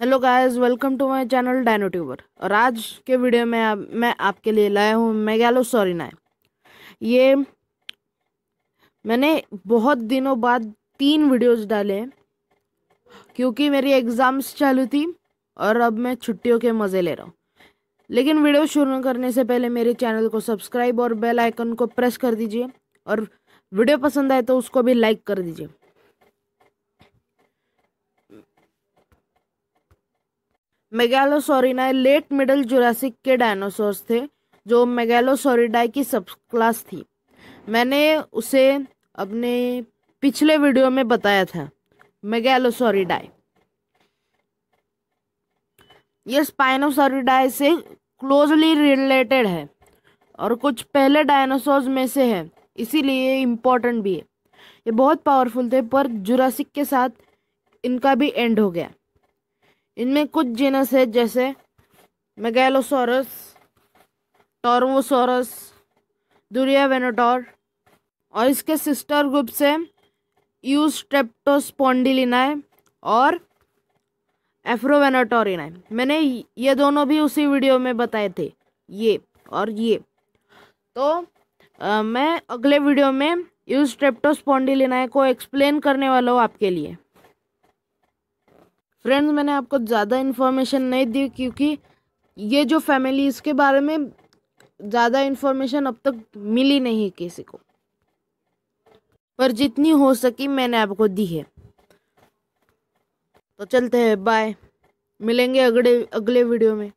hello guys welcome to my channel Dino Tuber और आज के वीडियो में आप, मैं आपके लिए लाया हूँ सॉरी सोरिना ये मैंने बहुत दिनों बाद तीन वीडियोस डाले क्योंकि मेरी एग्ज़ाम्स चालू थी और अब मैं छुट्टियों के मज़े ले रहा हूँ लेकिन वीडियो शुरू करने से पहले मेरे चैनल को सब्सक्राइब और बेल आइकन को प्रेस कर दीजिए और वीडियो पसंद आए तो उसको भी लाइक कर दीजिए मेगालोसोरिनाए लेट मिडल जुरासिक के डायनासोर्स थे जो मेगालोसोरिडाई की सब क्लास थी मैंने उसे अपने पिछले वीडियो में बताया था मेगालोसोरिडाई ये स्पाइनोसोरिडाई से क्लोजली रिलेटेड है और कुछ पहले डायनासोर्स में से है इसीलिए इम्पोर्टेंट भी है ये बहुत पावरफुल थे पर जुरासिक के साथ इनका भी एंड हो गया इनमें कुछ जीनस है जैसे मेगेलोसोरस टोरमोसोरस दुरिया वेनोटोर और इसके सिस्टर ग्रुप से यूस्ट्रेप्टोस्पोंडिलिनाए और एफ्रोवेनाटोरिनाए मैंने ये दोनों भी उसी वीडियो में बताए थे ये और ये तो आ, मैं अगले वीडियो में यूस्ट्रेप्टोस्पोंडिलिनाए को एक्सप्लेन करने वाला हूँ आपके लिए फ्रेंड्स मैंने आपको ज़्यादा इन्फॉर्मेशन नहीं दी क्योंकि ये जो फैमिली इसके बारे में ज़्यादा इन्फॉर्मेशन अब तक मिली नहीं किसी को पर जितनी हो सकी मैंने आपको दी है तो चलते हैं बाय मिलेंगे अगले अगले वीडियो में